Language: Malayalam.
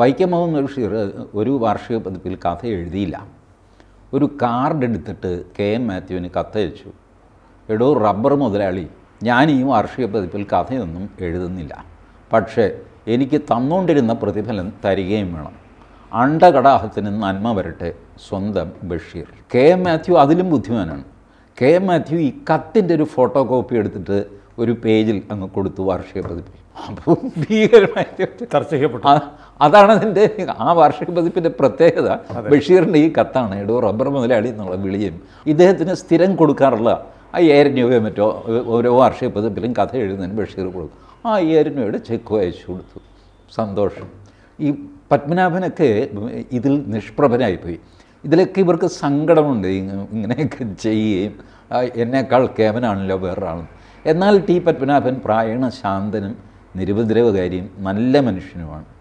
വൈക്കം മുഹമ്മദ് ബഷീർ ഒരു വാർഷിക പതിപ്പിൽ കഥ എഴുതിയില്ല ഒരു കാർഡ് എടുത്തിട്ട് കെ എൻ മാത്യുവിന് കത്തയച്ചു എടോ റബ്ബർ മുതലാളി ഞാൻ ഈ വാർഷിക പതിപ്പിൽ കഥയൊന്നും എഴുതുന്നില്ല പക്ഷേ എനിക്ക് തന്നുകൊണ്ടിരുന്ന പ്രതിഫലം തരികയും വേണം അണ്ടകടാഹത്തിന് നന്മ വരട്ടെ സ്വന്തം ബഷീർ കെ എം മാത്യു അതിലും ബുദ്ധിമാനാണ് കെ എം മാത്യു ഈ കത്തിൻ്റെ ഒരു ഫോട്ടോ കോപ്പി എടുത്തിട്ട് ഒരു പേജിൽ അങ്ങ് കൊടുത്തു വാർഷിക പതിപ്പിൽ അപ്പോൾ ഭീകരമായിട്ട് ചർച്ച ചെയ്യപ്പെട്ടു അതാണ് അതിൻ്റെ ആ വാർഷിക പതിപ്പിൻ്റെ പ്രത്യേകത ബഷീറിൻ്റെ ഈ കത്താണ് എടോ റബ്ബർ മുതലാളി എന്നുള്ള വിളിയും ഇദ്ദേഹത്തിന് സ്ഥിരം കൊടുക്കാറുള്ള ആ ഏരന്യവയോ മറ്റോ ഓരോ വാർഷിക പതിപ്പിലും കഥ എഴുതുന്നതിന് ബഷീർ കൊടുക്കും ആ ഏരന്യയുടെ ചെക്ക് അയച്ചു കൊടുത്തു സന്തോഷം ഈ പത്മനാഭനൊക്കെ ഇതിൽ നിഷ്പ്രഭനായിപ്പോയി ഇതിലൊക്കെ ഇവർക്ക് സങ്കടമുണ്ട് ഇങ്ങനെയൊക്കെ ചെയ്യുകയും എന്നേക്കാൾ കേവനാണല്ലോ വേറൊരാളും എന്നാൽ ടി പത്മനാഭൻ പ്രായണ ശാന്തനും നിരുപദ്രവകാരിയും നല്ല മനുഷ്യനുമാണ്